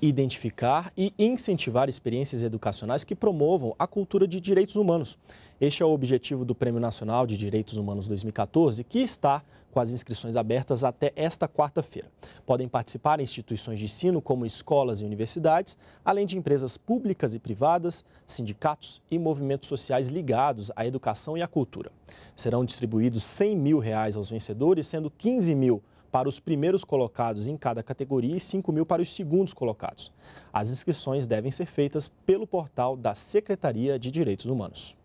identificar e incentivar experiências educacionais que promovam a cultura de direitos humanos. Este é o objetivo do Prêmio Nacional de Direitos Humanos 2014, que está com as inscrições abertas até esta quarta-feira. Podem participar instituições de ensino como escolas e universidades, além de empresas públicas e privadas, sindicatos e movimentos sociais ligados à educação e à cultura. Serão distribuídos 100 mil reais aos vencedores, sendo 15 mil para os primeiros colocados em cada categoria e 5 mil para os segundos colocados. As inscrições devem ser feitas pelo portal da Secretaria de Direitos Humanos.